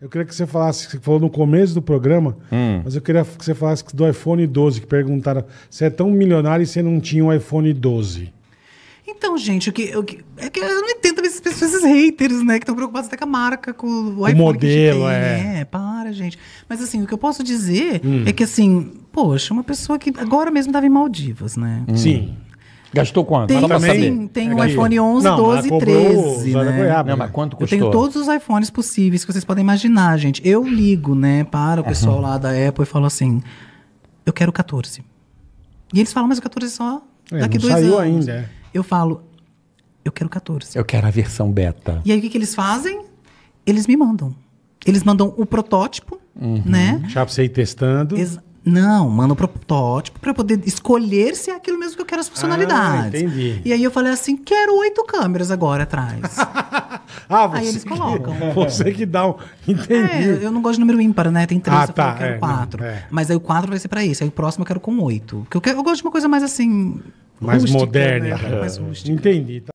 Eu queria que você falasse, você falou no começo do programa, hum. mas eu queria que você falasse do iPhone 12, que perguntaram, você é tão milionário e você não tinha um iPhone 12? Então, gente, o que, eu, é que eu não entendo também essas pessoas, esses haters, né? Que estão preocupados até com a marca, com o, o iPhone. O modelo, é. Né? É, para, gente. Mas assim, o que eu posso dizer hum. é que assim, poxa, uma pessoa que agora mesmo estava tá em Maldivas, né? Sim. Gastou quanto? Tem, Só sim, tem um iPhone 11, não, 12 e 13. Né? Goiaba, não, mas né? quanto custou? Eu tenho todos os iPhones possíveis que vocês podem imaginar, gente. Eu ligo, né, para o pessoal uhum. lá da Apple e falo assim: eu quero 14. E eles falam, mas o 14 é só é, daqui é, dois saiu anos. ainda. É. Eu falo, eu quero 14. Eu quero a versão beta. E aí o que, que eles fazem? Eles me mandam. Eles mandam o protótipo, uhum. né? Já pra você ir testando. Exato. Não, manda o protótipo para poder escolher se é aquilo mesmo que eu quero as ah, funcionalidades. Ah, entendi. E aí eu falei assim, quero oito câmeras agora atrás. ah, você aí eles colocam. Que, você que dá um... Entendi. É, eu não gosto de número ímpar, né? Tem três, ah, tá, eu quero é, quatro. Não, é. Mas aí o quatro vai ser para isso. Aí o próximo eu quero com oito. Porque eu, quero, eu gosto de uma coisa mais assim... Mais rústica, moderna. Né? Mais rústica. Entendi, tá?